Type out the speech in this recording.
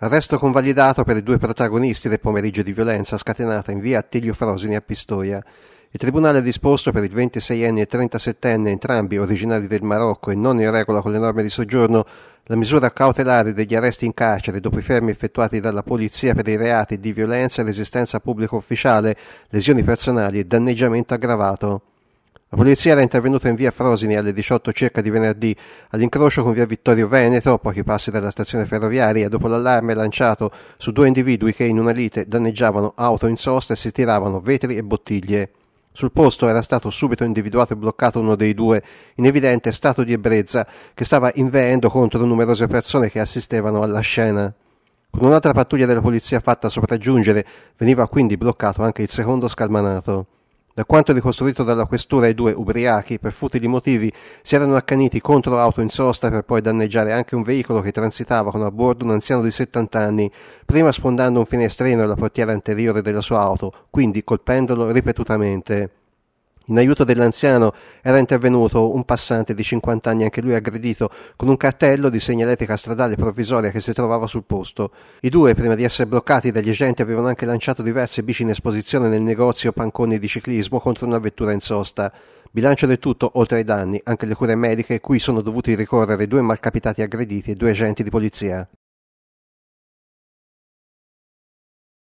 Arresto convalidato per i due protagonisti del pomeriggio di violenza scatenata in via Attilio Frosini a Pistoia. Il tribunale ha disposto per il 26enne e 37enne, entrambi originari del Marocco e non in regola con le norme di soggiorno, la misura cautelare degli arresti in carcere dopo i fermi effettuati dalla polizia per i reati di violenza e resistenza a pubblico ufficiale, lesioni personali e danneggiamento aggravato. La polizia era intervenuta in via Frosini alle 18 circa di venerdì, all'incrocio con via Vittorio Veneto, a pochi passi dalla stazione ferroviaria, dopo l'allarme lanciato su due individui che in una lite danneggiavano auto in sosta e si tiravano vetri e bottiglie. Sul posto era stato subito individuato e bloccato uno dei due, in evidente stato di ebbrezza, che stava inveendo contro numerose persone che assistevano alla scena. Con un'altra pattuglia della polizia fatta sopraggiungere, veniva quindi bloccato anche il secondo scalmanato. Da quanto ricostruito dalla questura, i due ubriachi, per futili motivi, si erano accaniti contro l'auto in sosta per poi danneggiare anche un veicolo che transitava con a bordo un anziano di 70 anni, prima sfondando un finestrino alla portiera anteriore della sua auto, quindi colpendolo ripetutamente. In aiuto dell'anziano era intervenuto un passante di 50 anni, anche lui aggredito, con un cartello di segnaletica stradale provvisoria che si trovava sul posto. I due, prima di essere bloccati dagli agenti, avevano anche lanciato diverse bici in esposizione nel negozio Panconi di ciclismo contro una vettura in sosta. Bilancio del tutto, oltre ai danni, anche le cure mediche cui sono dovuti ricorrere due malcapitati aggrediti e due agenti di polizia.